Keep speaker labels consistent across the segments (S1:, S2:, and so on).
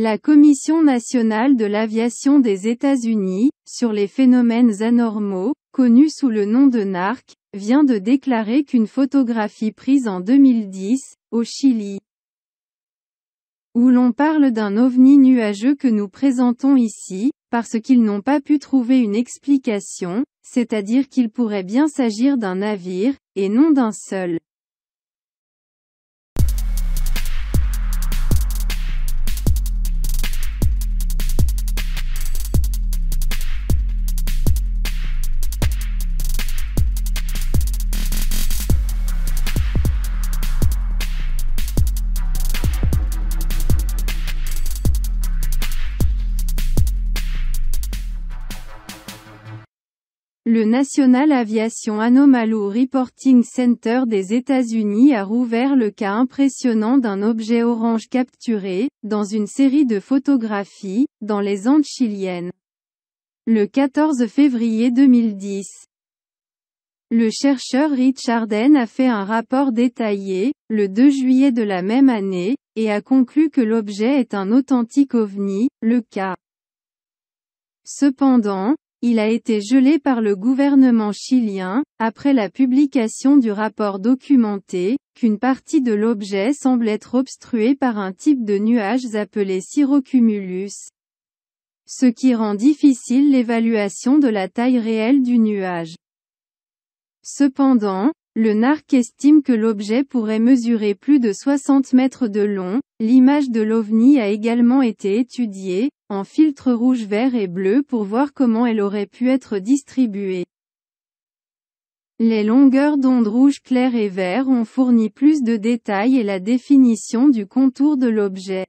S1: La Commission nationale de l'aviation des États-Unis, sur les phénomènes anormaux, connue sous le nom de NARC, vient de déclarer qu'une photographie prise en 2010, au Chili, où l'on parle d'un ovni nuageux que nous présentons ici, parce qu'ils n'ont pas pu trouver une explication, c'est-à-dire qu'il pourrait bien s'agir d'un navire, et non d'un seul. Le National Aviation Anomalou Reporting Center des États-Unis a rouvert le cas impressionnant d'un objet orange capturé, dans une série de photographies, dans les Andes chiliennes. Le 14 février 2010. Le chercheur Richard N. a fait un rapport détaillé, le 2 juillet de la même année, et a conclu que l'objet est un authentique ovni, le cas. Cependant, il a été gelé par le gouvernement chilien, après la publication du rapport documenté, qu'une partie de l'objet semble être obstruée par un type de nuages appelé cirrocumulus, ce qui rend difficile l'évaluation de la taille réelle du nuage. Cependant, le NARC estime que l'objet pourrait mesurer plus de 60 mètres de long. L'image de l'OVNI a également été étudiée, en filtre rouge vert et bleu pour voir comment elle aurait pu être distribuée. Les longueurs d'onde rouge clair et vert ont fourni plus de détails et la définition du contour de l'objet.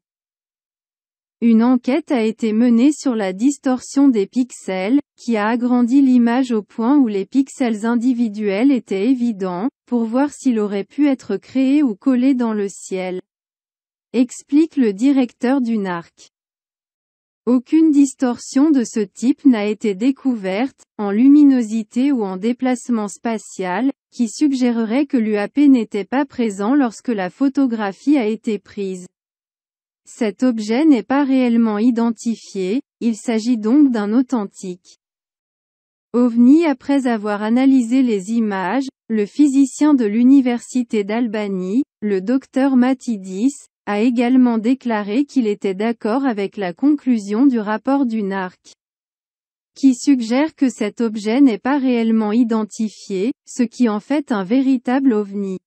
S1: Une enquête a été menée sur la distorsion des pixels, qui a agrandi l'image au point où les pixels individuels étaient évidents, pour voir s'il aurait pu être créé ou collé dans le ciel. Explique le directeur du NARC. Aucune distorsion de ce type n'a été découverte, en luminosité ou en déplacement spatial, qui suggérerait que l'UAP n'était pas présent lorsque la photographie a été prise. Cet objet n'est pas réellement identifié, il s'agit donc d'un authentique. OVNI Après avoir analysé les images, le physicien de l'Université d'Albanie, le docteur Matidis, a également déclaré qu'il était d'accord avec la conclusion du rapport du NARC qui suggère que cet objet n'est pas réellement identifié, ce qui en fait un véritable ovni.